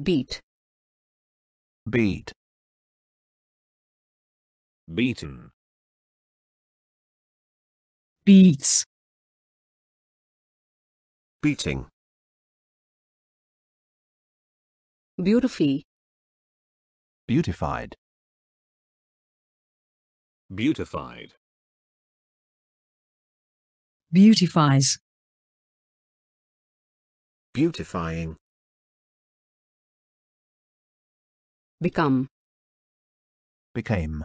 beat beat beaten beats beating beautify beautified beautified beautifies beautifying Become. Became.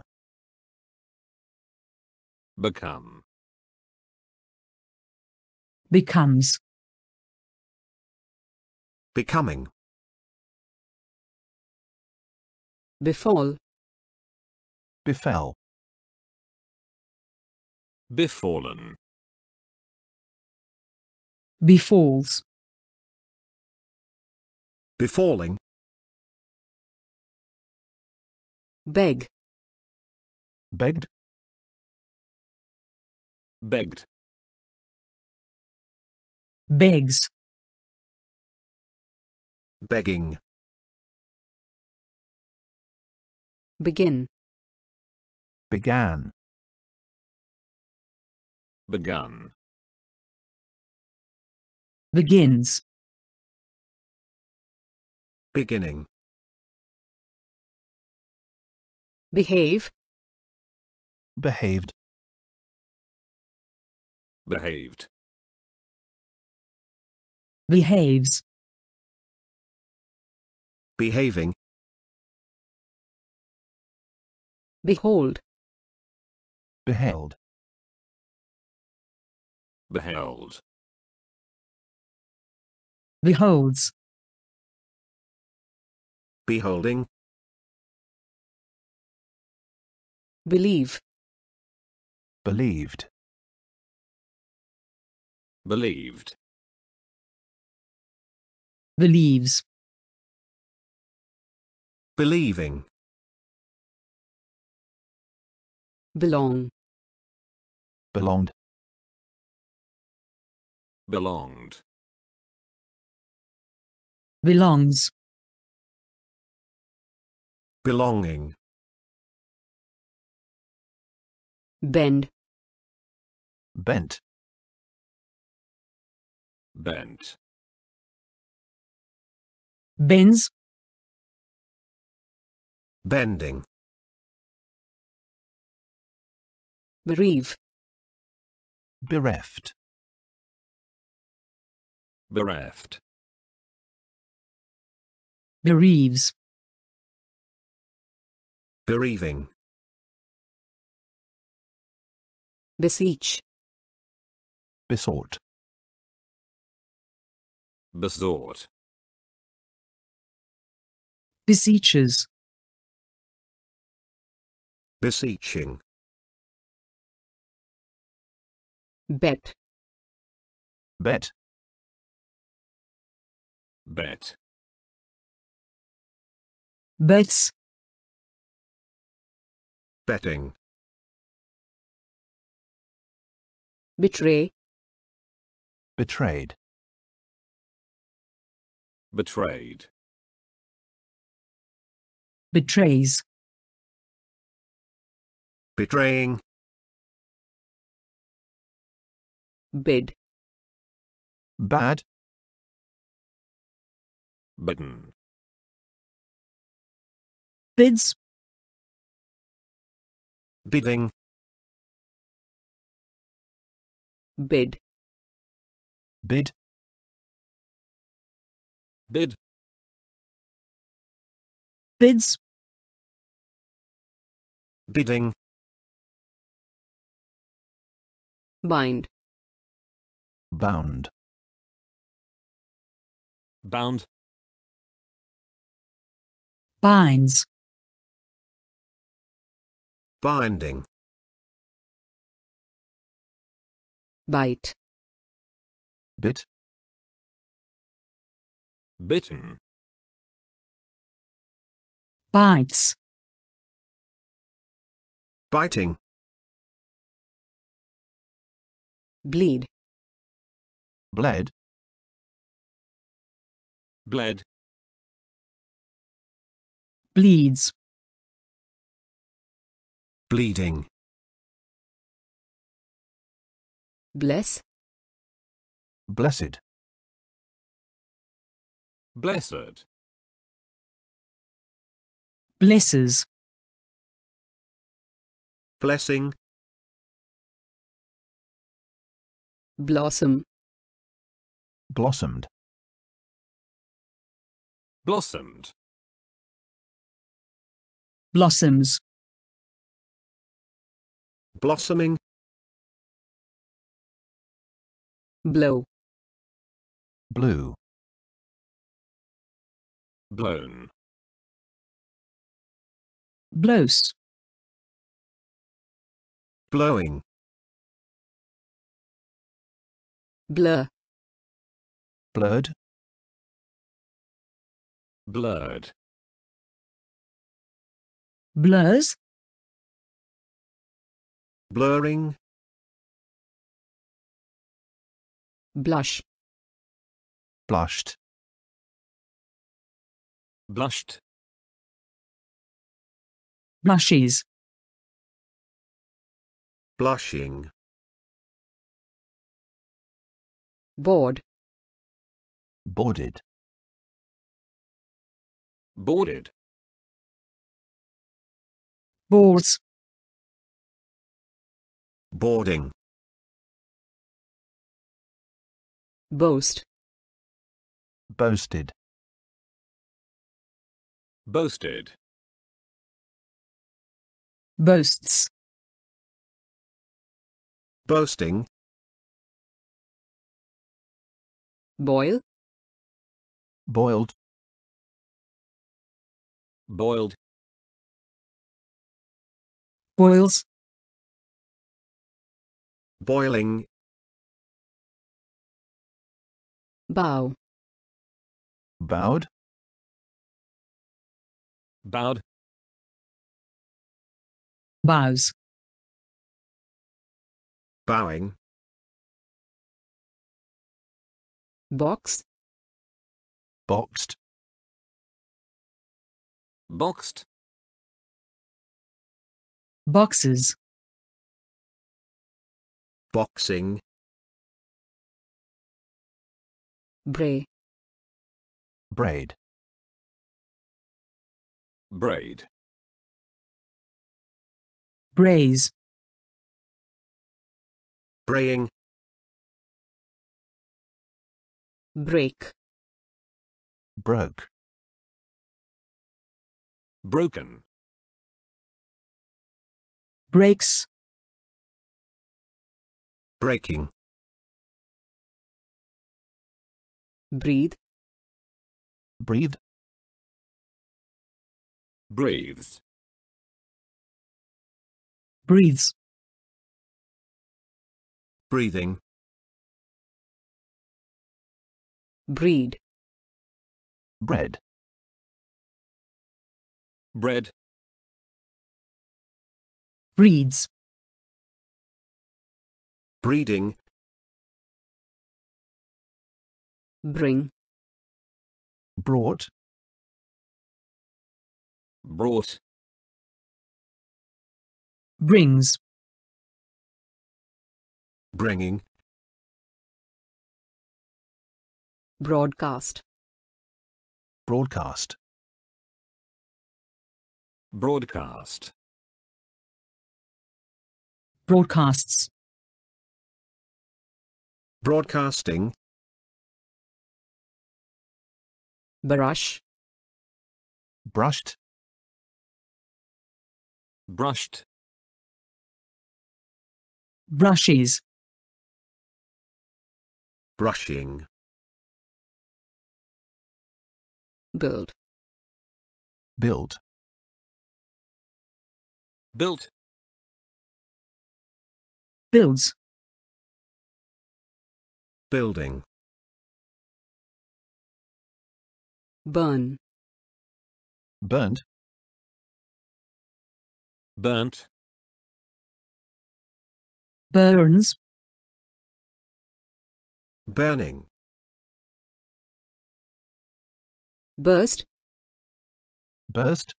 Become. Becomes. Becoming. Befall. Befell. Befallen. Befalls. Befalling. Beg. Begged. Begged. Begs. Begging. Begin. Began. Begun. Begins. Beginning. behave behaved behaved behaves behaving behold beheld beheld beholds beholding Believe. Believed. Believed. Believes. Believing. Belong. Belonged. Belonged. Belongs. Belonging. bend bent bent bends bending bereave bereft bereft bereaves bereaving Beseech. Besought. Besought. Beseeches. Beseeching. Bet. Bet. Bet. Bets. Betting. betray betrayed betrayed betrays betraying bid bad bidden bids bidding bid bid bid bids bidding bind bound bound binds binding bite bit bitten bites biting bleed bled bled bleeds bleeding Bless. Blessed. Blessed. Blesses. Blessing. Blossom. Blossomed. Blossomed. Blossoms. Blossoming. blow blue blown blows blowing blur blurred blurred blurs blurring Blush. Blushed. Blushed. Blushes. Blushing. Bored. Boarded. Boarded. Boards. Boarding. Boast. Boasted. Boasted. Boasts. Boasting. Boil. Boiled. Boiled. Boils. Boiling. Bow. Bowed. Bowed. Bows. Bowing. Box. Boxed. Boxed. Boxes. Boxing. Bray. Braid. Braid. Braise. Braying. Break. Broke. Broken. Breaks. Breaking. Breathe. Breathe. Breathes. Breathes. Breathing. Breed. Bread. Bread. Breeds. Breeding. Bring. Brought. Brought. Brings. Bringing. Broadcast. Broadcast. Broadcast. Broadcasts. Broadcasting. brush brushed brushed brushes brushing build build built builds building Burn. Burnt. Burnt. Burns. Burning. Burst. Burst.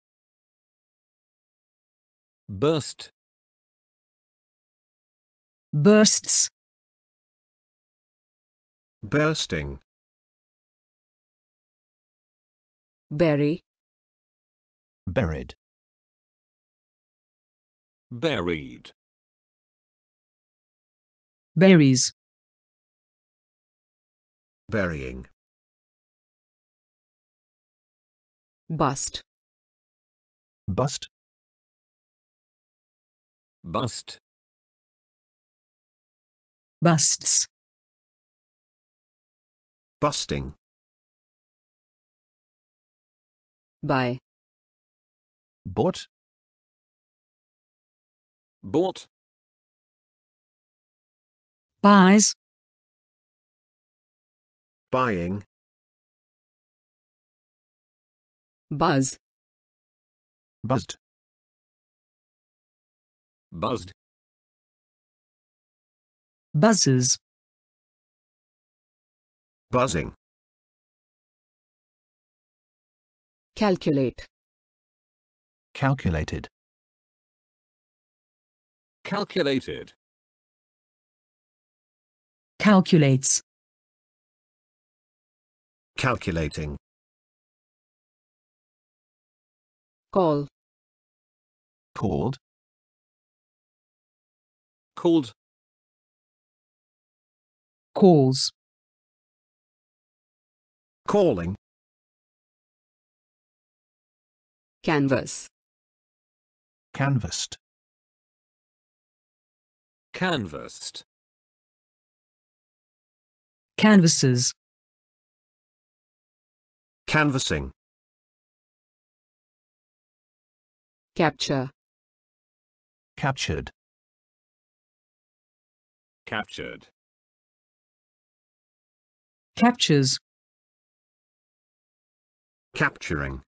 Burst. Bursts. Bursting. Berry. Buried. Buried. Berries. Burying. Bust. Bust. Bust. Busts. Busting. By. Bought. Bought. Buys. Buying. Buzz. Buzzed. Buzzed. Buzzes. Buzzing. Calculate. Calculated. Calculated. Calculates. Calculating. Call. Called. Called. Calls. Calling. Canvas. Canvassed. Canvassed. Canvases. Canvassing. Capture. Captured. Captured. Captures. Capturing.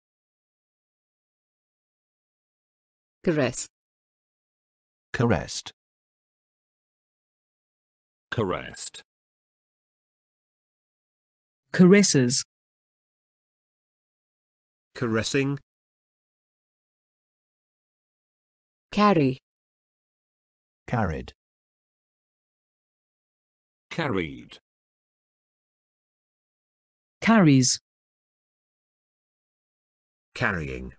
Caress. Caressed. Caressed. Caresses. Caressing. Carry. Carried. Carried. Carries. Carrying.